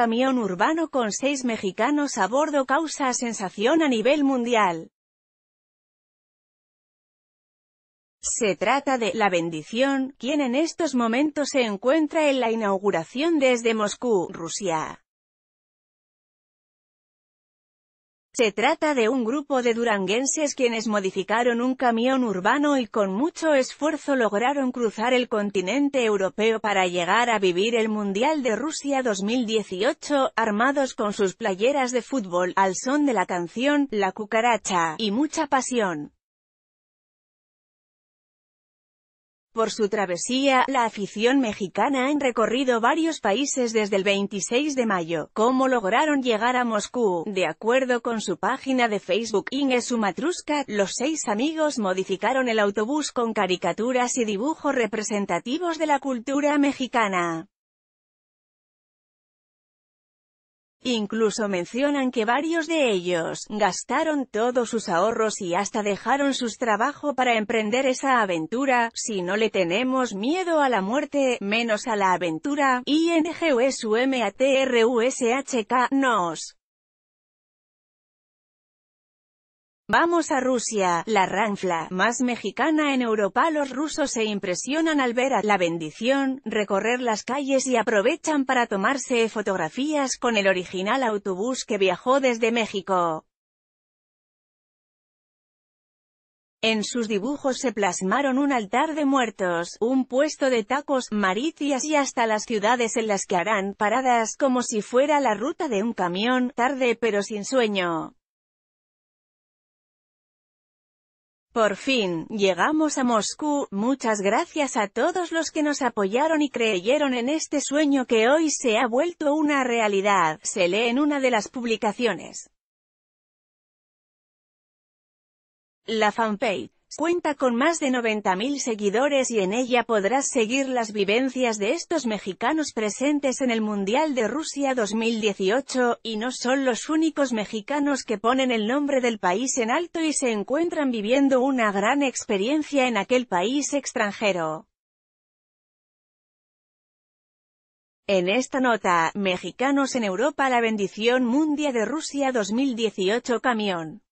camión urbano con seis mexicanos a bordo causa sensación a nivel mundial. Se trata de La Bendición, quien en estos momentos se encuentra en la inauguración desde Moscú, Rusia. Se trata de un grupo de duranguenses quienes modificaron un camión urbano y con mucho esfuerzo lograron cruzar el continente europeo para llegar a vivir el Mundial de Rusia 2018, armados con sus playeras de fútbol, al son de la canción, La Cucaracha, y mucha pasión. Por su travesía, la afición mexicana ha recorrido varios países desde el 26 de mayo. ¿Cómo lograron llegar a Moscú? De acuerdo con su página de Facebook Inge los seis amigos modificaron el autobús con caricaturas y dibujos representativos de la cultura mexicana. Incluso mencionan que varios de ellos, gastaron todos sus ahorros y hasta dejaron sus trabajos para emprender esa aventura, si no le tenemos miedo a la muerte, menos a la aventura, INGUSUMATRUSHK, nos Vamos a Rusia, la ranfla más mexicana en Europa. Los rusos se impresionan al ver a la bendición, recorrer las calles y aprovechan para tomarse fotografías con el original autobús que viajó desde México. En sus dibujos se plasmaron un altar de muertos, un puesto de tacos, maricias y hasta las ciudades en las que harán paradas como si fuera la ruta de un camión, tarde pero sin sueño. Por fin, llegamos a Moscú, muchas gracias a todos los que nos apoyaron y creyeron en este sueño que hoy se ha vuelto una realidad, se lee en una de las publicaciones. La fanpage Cuenta con más de 90.000 seguidores y en ella podrás seguir las vivencias de estos mexicanos presentes en el Mundial de Rusia 2018, y no son los únicos mexicanos que ponen el nombre del país en alto y se encuentran viviendo una gran experiencia en aquel país extranjero. En esta nota, mexicanos en Europa la bendición mundial de Rusia 2018 camión.